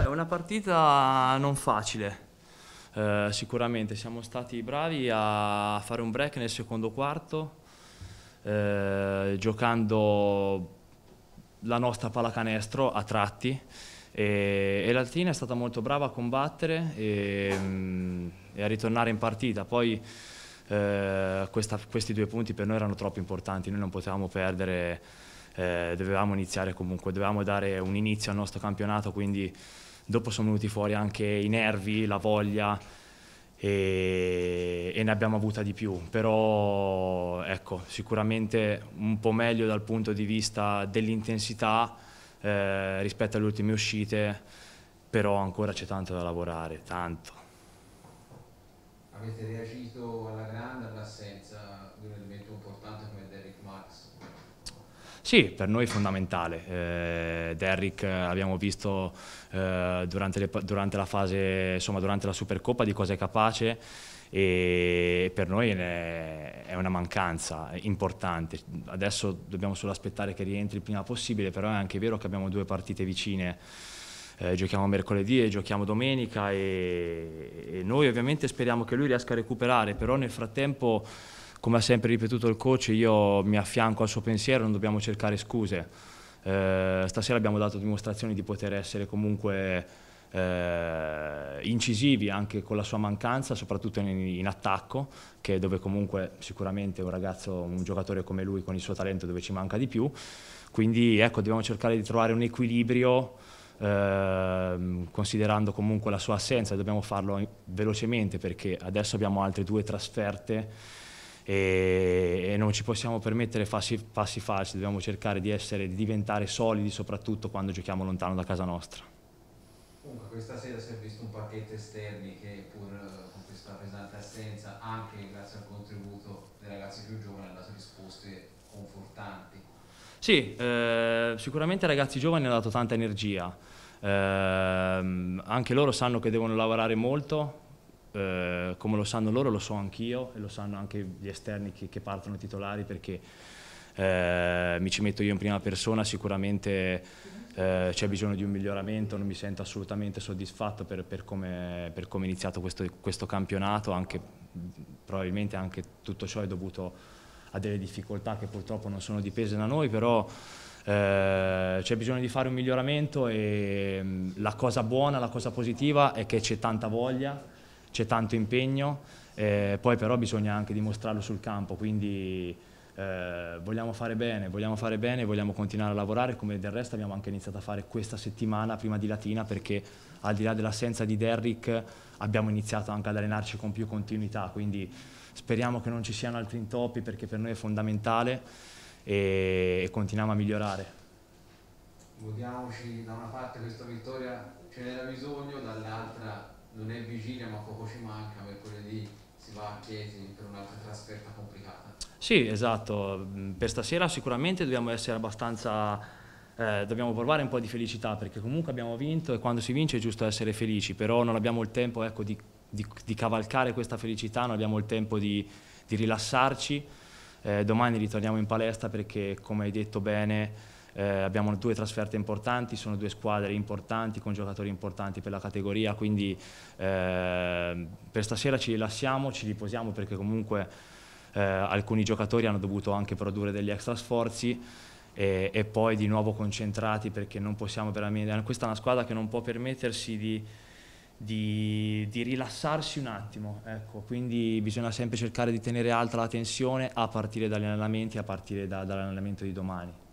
Beh, è una partita non facile. Eh, sicuramente siamo stati bravi a fare un break nel secondo quarto, eh, giocando la nostra pallacanestro a tratti e, e la è stata molto brava a combattere e, mm, e a ritornare in partita. Poi eh, questa, questi due punti per noi erano troppo importanti, noi non potevamo perdere, eh, dovevamo iniziare comunque, dovevamo dare un inizio al nostro campionato, quindi dopo sono venuti fuori anche i nervi, la voglia e, e, ne abbiamo avuta di più, però ecco, sicuramente un po' meglio dal punto di vista dell'intensità eh, rispetto alle ultime uscite, però ancora c'è tanto da lavorare, tanto. Avete reagito alla grande all'assenza di un elemento importante come Derek Marx? Sì, per noi è fondamentale. Eh, Derrick eh, abbiamo visto eh, durante, le, durante, la fase, insomma, durante la Supercoppa di cosa è capace e per noi è una mancanza importante. Adesso dobbiamo solo aspettare che rientri il prima possibile, però è anche vero che abbiamo due partite vicine. Eh, giochiamo mercoledì e giochiamo domenica e, e noi ovviamente speriamo che lui riesca a recuperare, però nel frattempo come ha sempre ripetuto il coach, io mi affianco al suo pensiero, non dobbiamo cercare scuse. Eh, stasera abbiamo dato dimostrazioni di poter essere comunque eh, incisivi anche con la sua mancanza, soprattutto in, in, attacco, che è dove comunque sicuramente un ragazzo, un giocatore come lui con il suo talento dove ci manca di più. Quindi ecco, dobbiamo cercare di trovare un equilibrio ehm, considerando comunque la sua assenza, dobbiamo farlo velocemente perché adesso abbiamo altre due trasferte e, non ci possiamo permettere passi, passi falsi, dobbiamo cercare di, essere, di diventare solidi soprattutto quando giochiamo lontano da casa nostra. Comunque questa sera si è visto un pacchetto esterni che pur eh, con questa pesante assenza, anche grazie al contributo dei ragazzi più giovani, hanno dato risposte confortanti. Sì, eh, sicuramente i ragazzi giovani hanno dato tanta energia, eh, anche loro sanno che devono lavorare molto, eh, come lo sanno loro lo so anch'io e lo sanno anche gli esterni che, che partono titolari perché eh, mi ci metto io in prima persona, sicuramente eh, c'è bisogno di un miglioramento, non mi sento assolutamente soddisfatto per, per come, è iniziato questo, questo campionato, anche, probabilmente anche tutto ciò è dovuto a delle difficoltà che purtroppo non sono dipese da noi, però eh, c'è bisogno di fare un miglioramento e mm, la cosa buona, la cosa positiva è che c'è tanta voglia c'è tanto impegno, eh, poi però bisogna anche dimostrarlo sul campo, quindi eh, vogliamo fare bene, vogliamo fare bene, vogliamo continuare a lavorare, come del resto abbiamo anche iniziato a fare questa settimana prima di Latina perché al di là dell'assenza di Derrick abbiamo iniziato anche ad allenarci con più continuità, quindi speriamo che non ci siano altri intoppi perché per noi è fondamentale e, e continuiamo a migliorare. Godiamoci da una parte questa vittoria, ce n'era bisogno, dall'altra non è vigilia ma poco ci manca, mercoledì si va a Chiesi per un'altra trasferta complicata. Sì, esatto, mm, per stasera sicuramente dobbiamo essere abbastanza... Eh, dobbiamo provare un po' di felicità perché comunque abbiamo vinto e quando si vince è giusto essere felici, però non abbiamo il tempo ecco, di, di, di, cavalcare questa felicità, non abbiamo il tempo di, di rilassarci. Eh, domani ritorniamo in palestra perché, come hai detto bene, eh, abbiamo due trasferte importanti, sono due squadre importanti con giocatori importanti per la categoria, quindi eh, per stasera ci rilassiamo, ci riposiamo perché comunque eh, alcuni giocatori hanno dovuto anche produrre degli extra sforzi e, e poi di nuovo concentrati perché non possiamo veramente... Questa è una squadra che non può permettersi di... Di, di, rilassarsi un attimo, ecco. quindi bisogna sempre cercare di tenere alta la tensione a partire dagli allenamenti, a partire da, dall'allenamento di domani.